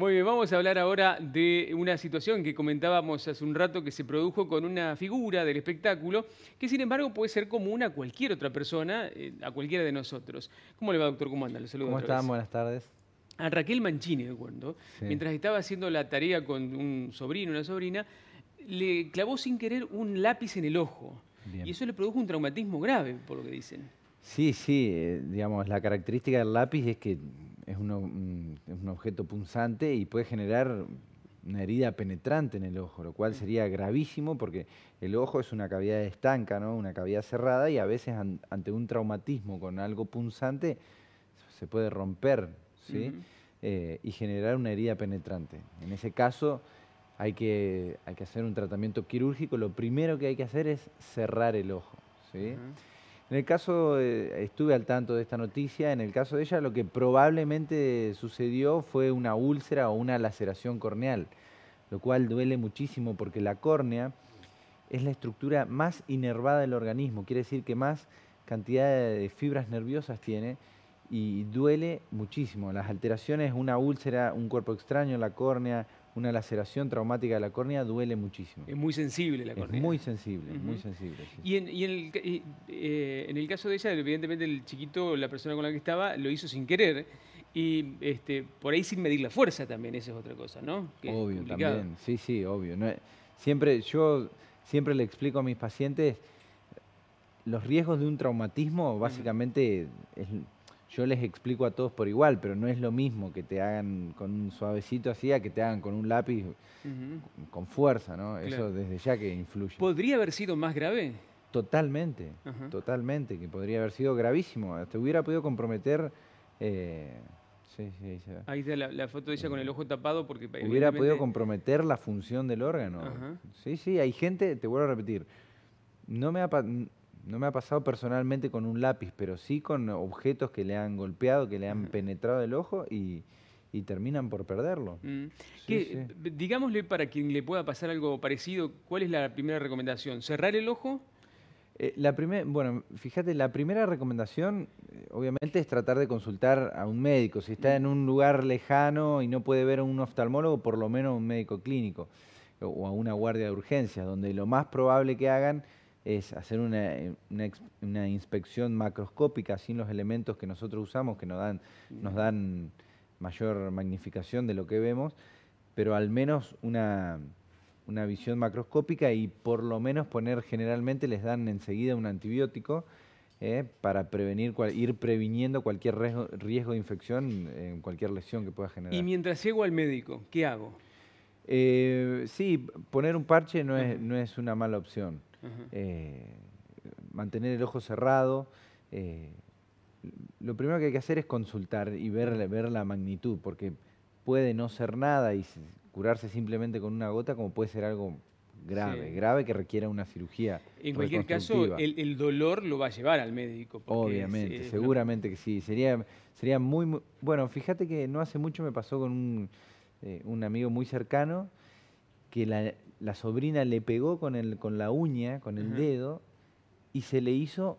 Muy bien, vamos a hablar ahora de una situación que comentábamos hace un rato que se produjo con una figura del espectáculo que sin embargo puede ser común a cualquier otra persona, eh, a cualquiera de nosotros. ¿Cómo le va, doctor? ¿Cómo anda? ¿Cómo están? Buenas tardes a Raquel Mancini, de acuerdo, mientras estaba haciendo la tarea con un sobrino, una sobrina, le clavó sin querer un lápiz en el ojo. Y eso le produjo un traumatismo grave, por lo que dicen. Sí, sí, eh, digamos, la característica del lápiz es que Mm, es un, objeto punzante y puede generar una herida penetrante en el ojo, lo cual sería gravísimo porque el ojo es una cavidad estanca, ¿no? una cavidad cerrada y a veces ante un traumatismo con algo punzante se puede romper ¿sí? Eh, y generar una herida penetrante. En ese caso hay que, hay que hacer un tratamiento quirúrgico, lo primero que hay que hacer es cerrar el ojo. ¿sí? En el caso, eh, estuve al tanto de esta noticia, en el caso de ella lo que probablemente sucedió fue una úlcera o una laceración corneal, lo cual duele muchísimo porque la córnea es la estructura más inervada del organismo, quiere decir que más cantidad de fibras nerviosas tiene y duele muchísimo. Las alteraciones, una úlcera, un cuerpo extraño, la córnea, una laceración traumática de la córnea duele muchísimo. Es muy sensible la córnea. Es muy sensible, muy sensible. Y, eh, en, el, caso de ella, evidentemente el chiquito, la persona con la que estaba, lo hizo sin querer. Y este, por ahí sin medir la fuerza también, esa es otra cosa, ¿no? obvio, también. Sí, sí, obvio. siempre, yo siempre le explico a mis pacientes los riesgos de un traumatismo, básicamente, yo les explico a todos por igual, pero no es lo mismo que te hagan con un suavecito así a que te hagan con un lápiz con fuerza, ¿no? Eso desde ya que influye. ¿Podría haber sido más grave? Totalmente, totalmente, que podría haber sido gravísimo. Te hubiera podido comprometer... Eh, Sí, sí, ahí, está la, foto de ella con el ojo tapado porque... Hubiera podido comprometer la función del órgano. Sí, sí, hay gente, te vuelvo a repetir, no me ha, no me ha pasado personalmente con un lápiz, pero sí con objetos que le han golpeado, que le han penetrado el ojo y, terminan por perderlo. Mm. Eh, digámosle para quien le pueda pasar algo parecido, ¿cuál es la primera recomendación? ¿Cerrar el ojo? Eh, la bueno, fíjate, la primera recomendación eh, obviamente es tratar de consultar a un médico. Si está mm. en un lugar lejano y no puede ver a un oftalmólogo, por lo menos a un médico clínico o a una guardia de urgencias, donde lo más probable que hagan es hacer una, inspección macroscópica sin los elementos que nosotros usamos, que nos dan, nos dan mayor magnificación de lo que vemos, pero al menos una, visión macroscópica y por lo menos poner, generalmente les dan enseguida un antibiótico ¿eh? para prevenir ir previniendo cualquier riesgo, de infección en cualquier lesión que pueda generar. Y mientras llego al médico, ¿qué hago? Eh, sí, poner un parche no es una mala opción. Eh, mantener el ojo cerrado. Eh, lo primero que hay que hacer es consultar y ver, ver la magnitud, porque puede no ser nada y curarse simplemente con una gota, como puede ser algo grave, grave que requiera una cirugía. En cualquier caso, el, dolor lo va a llevar al médico. Obviamente, seguramente que sí. Sería, sería muy, Bueno, fíjate que no hace mucho me pasó con un eh, amigo muy cercano que la, sobrina le pegó con, el, con la uña, con el dedo, y se le hizo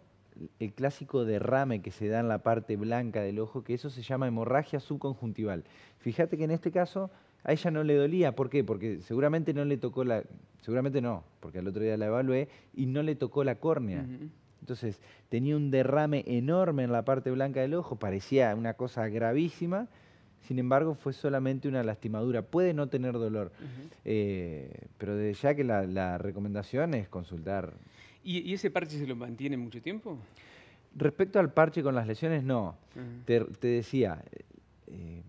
el clásico derrame que se da en la parte blanca del ojo, que eso se llama hemorragia subconjuntival. Fíjate que en este caso a ella no le dolía, ¿por qué? Porque seguramente no le tocó la, seguramente no, porque al otro día la evalué y no le tocó la córnea. Entonces tenía un derrame enorme en la parte blanca del ojo, parecía una cosa gravísima sin embargo, fue solamente una lastimadura. Puede no tener dolor, eh, pero desde ya que la, recomendación es consultar. ¿Y, ese parche se lo mantiene mucho tiempo? Respecto al parche con las lesiones, no. te, decía, eh, eh,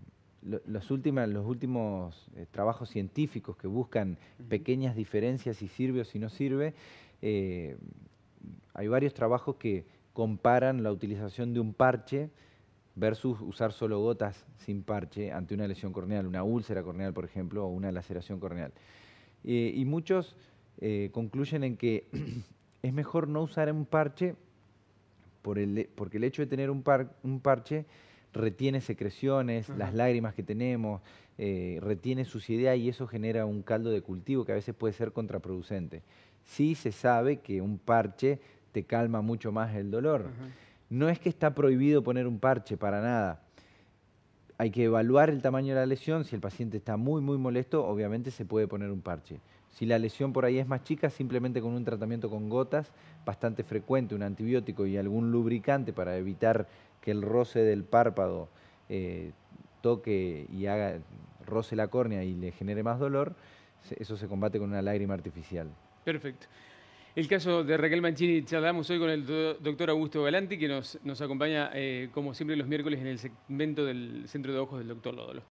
los, últimos, trabajos científicos que buscan pequeñas diferencias, si sirve o si no sirve, hay varios trabajos que comparan la utilización de un parche versus usar solo gotas sin parche ante una lesión corneal, una úlcera corneal, por ejemplo, o una laceración corneal. Eh, y muchos eh, concluyen en que es mejor no usar un parche porque el hecho de tener un, parche retiene secreciones, las lágrimas que tenemos, eh, retiene suciedad y eso genera un caldo de cultivo que a veces puede ser contraproducente. Sí se sabe que un parche te calma mucho más el dolor. No es que está prohibido poner un parche para nada. Hay que evaluar el tamaño de la lesión. Si el paciente está muy, muy molesto, obviamente se puede poner un parche. Si la lesión por ahí es más chica, simplemente con un tratamiento con gotas bastante frecuente, un antibiótico y algún lubricante para evitar que el roce del párpado eh, toque y haga, roce la córnea y le genere más dolor, eso se combate con una lágrima artificial. Perfecto. El caso de Raquel Mancini, charlamos hoy con el doctor Augusto Galanti, que nos, nos acompaña, eh, como siempre, los miércoles en el segmento del Centro de Ojos del Doctor Lodolo.